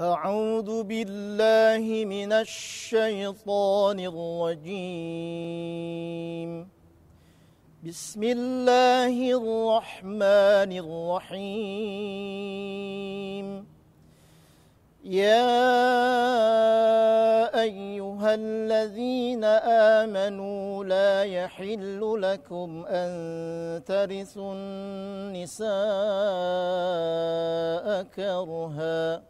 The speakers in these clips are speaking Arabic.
أعوذ بالله من الشيطان الرجيم بسم الله الرحمن الرحيم يا أيها الذين آمنوا لا يحل لكم أن ترثوا النساء كرهاً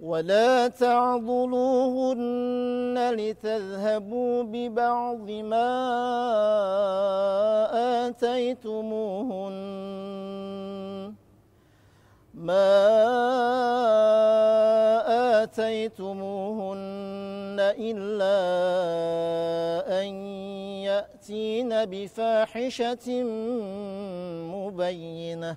ولا تعضلوهن لتذهبوا ببعض ما آتيتموهن ما آتيتموهن إلا أن يأتين بفاحشة مبينة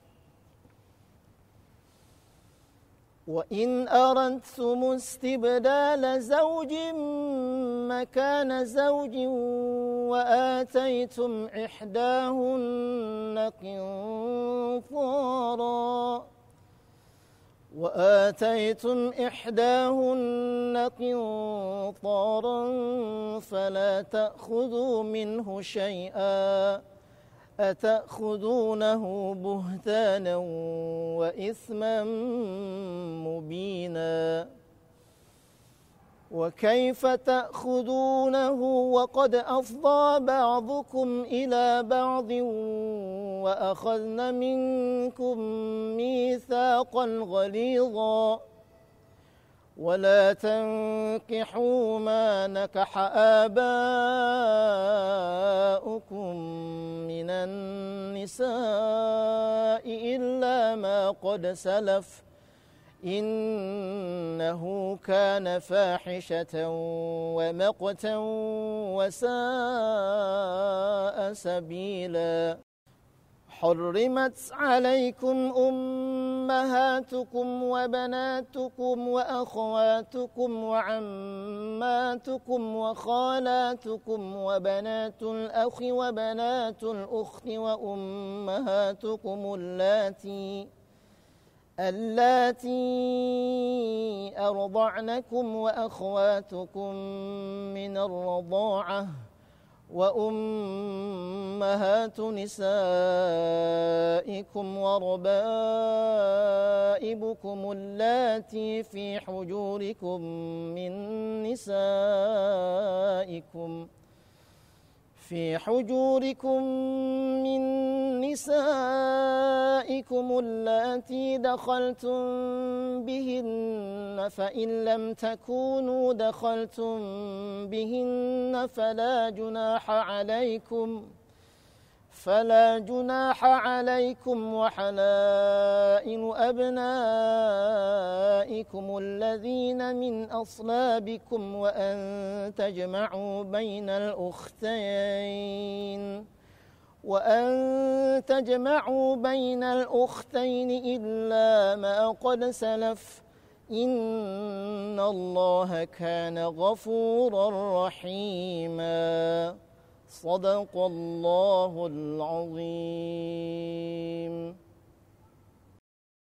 وإن أردتم استبدال زوج مكان زوج وآتيتم إحداهن قنطارا وآتيتم إحداهن قنطارا فلا تأخذوا منه شيئا أتأخذونه بهتانا وإثما مبينا وكيف تأخذونه وقد أفضى بعضكم إلى بعض وأخذن منكم ميثاقا غليظا ولا تنكحوا ما نكح آباؤكم من النساء إلا ما قد سلف إنه كان فاحشة ومقتا وساء سبيلا حرمت عليكم أمهاتكم وبناتكم وأخواتكم وعماتكم عماتكم وخالاتكم وبنات الأخ وبنات الأخت وأمهاتكم اللاتي اللاتي أرضعنكم وأخواتكم من الرضاعة وأمهات نسائكم وربائبكم اللاتي في حجوركم من نسائكم في حجوركم من نسائكم اللاتي دخلتم بهن فإن لم تكونوا دخلتم بهن فلا جناح عليكم فلا جناح عليكم وحلائل أبنائكم الذين من أصلابكم وأن تجمعوا بين الأختين وأن تجمعوا بين الأختين إلا ما قد سلف إن الله كان غفورا رحيما صدق الله العظيم